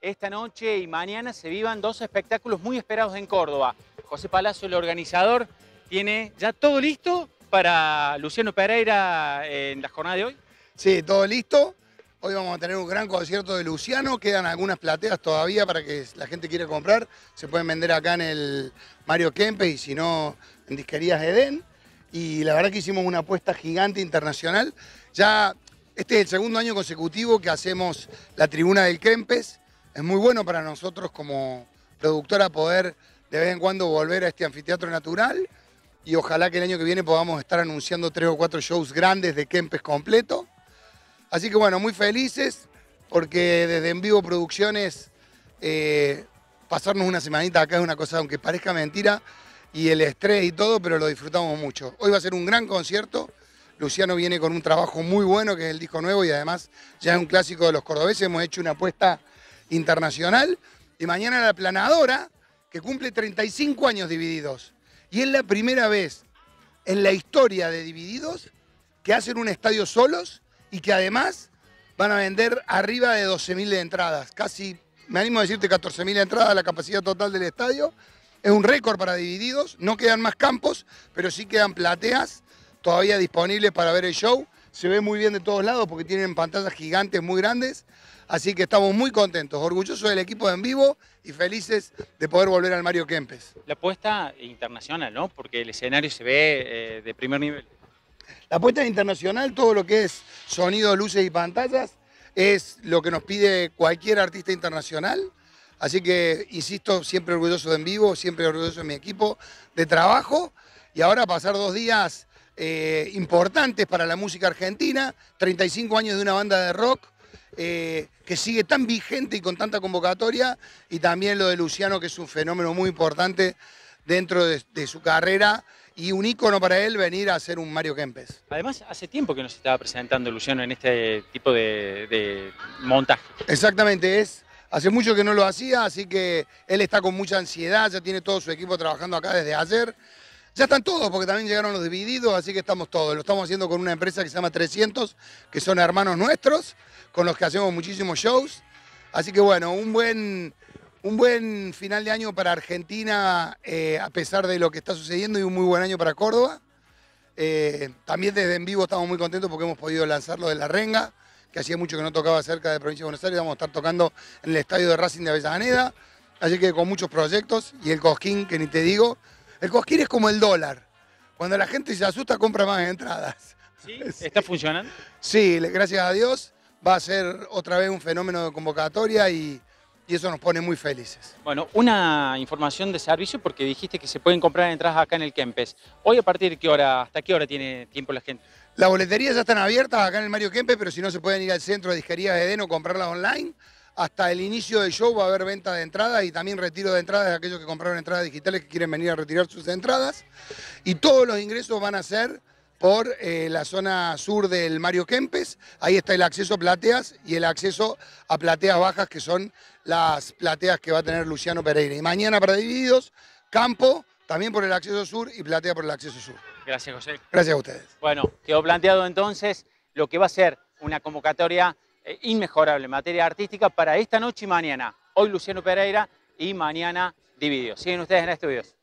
esta noche y mañana se vivan dos espectáculos muy esperados en Córdoba. José Palacio, el organizador, tiene ya todo listo para Luciano Pereira en la jornada de hoy. Sí, todo listo. Hoy vamos a tener un gran concierto de Luciano, quedan algunas plateas todavía para que la gente quiera comprar. Se pueden vender acá en el Mario Kempe y si no, en Disquerías Edén. Y la verdad que hicimos una apuesta gigante internacional. Ya este es el segundo año consecutivo que hacemos la tribuna del Kempes. Es muy bueno para nosotros como productora poder de vez en cuando volver a este anfiteatro natural y ojalá que el año que viene podamos estar anunciando tres o cuatro shows grandes de Kempes completo. Así que bueno, muy felices porque desde En Vivo Producciones eh, pasarnos una semanita acá es una cosa, aunque parezca mentira, y el estrés y todo, pero lo disfrutamos mucho. Hoy va a ser un gran concierto. Luciano viene con un trabajo muy bueno, que es el disco nuevo y además ya es un clásico de los cordobeses. Hemos hecho una apuesta internacional. Y mañana la planadora, que cumple 35 años divididos. Y es la primera vez en la historia de divididos que hacen un estadio solos y que además van a vender arriba de 12.000 entradas. Casi, me animo a decirte, 14.000 entradas, la capacidad total del estadio. Es un récord para divididos, no quedan más campos, pero sí quedan plateas todavía disponible para ver el show. Se ve muy bien de todos lados porque tienen pantallas gigantes muy grandes. Así que estamos muy contentos, orgullosos del equipo de en vivo y felices de poder volver al Mario Kempes. La apuesta internacional, ¿no? Porque el escenario se ve eh, de primer nivel. La apuesta internacional, todo lo que es sonido, luces y pantallas, es lo que nos pide cualquier artista internacional. Así que, insisto, siempre orgulloso de en vivo, siempre orgulloso de mi equipo de trabajo. Y ahora pasar dos días eh, importantes para la música argentina, 35 años de una banda de rock. Eh, que sigue tan vigente y con tanta convocatoria, y también lo de Luciano, que es un fenómeno muy importante dentro de, su carrera y un ícono para él venir a ser un Mario Kempes. Además, hace tiempo que no se estaba presentando Luciano en este tipo de, de, montaje. Exactamente, es. Hace mucho que no lo hacía, así que él está con mucha ansiedad, ya tiene todo su equipo trabajando acá desde ayer. Ya están todos, porque también llegaron los divididos, así que estamos todos. Lo estamos haciendo con una empresa que se llama 300, que son hermanos nuestros, con los que hacemos muchísimos shows. Así que bueno, un buen, un buen final de año para Argentina, eh, a pesar de lo que está sucediendo, y un muy buen año para Córdoba. Eh, también desde en vivo estamos muy contentos porque hemos podido lanzarlo de la renga, que hacía mucho que no tocaba cerca de Provincia de Buenos Aires. Vamos a estar tocando en el estadio de Racing de Avellaneda. Así que con muchos proyectos y el Cosquín, que ni te digo, el cosquín es como el dólar. Cuando la gente se asusta, compra más entradas. ¿Sí? sí. está funcionando? Sí, gracias a Dios. Va a ser otra vez un fenómeno de convocatoria y, eso nos pone muy felices. Bueno, una información de servicio porque dijiste que se pueden comprar entradas acá en el Kempes. Hoy a partir de qué hora, hasta qué hora tiene tiempo la gente? Las boleterías ya están abiertas acá en el Mario Kempes, pero si no se pueden ir al centro de disquerías de o comprarlas online hasta el inicio del show va a haber venta de entradas y también retiro de entradas de aquellos que compraron entradas digitales que quieren venir a retirar sus entradas. Y todos los ingresos van a ser por eh, la zona sur del Mario Kempes. Ahí está el acceso a plateas y el acceso a plateas bajas, que son las plateas que va a tener Luciano Pereira. Y mañana para divididos, campo también por el acceso sur y platea por el acceso sur. Gracias, José. Gracias a ustedes. Bueno, quedó planteado entonces lo que va a ser una convocatoria eh, inmejorable materia artística para esta noche y mañana. Hoy Luciano Pereira y mañana Dividio. Siguen ustedes en estudios.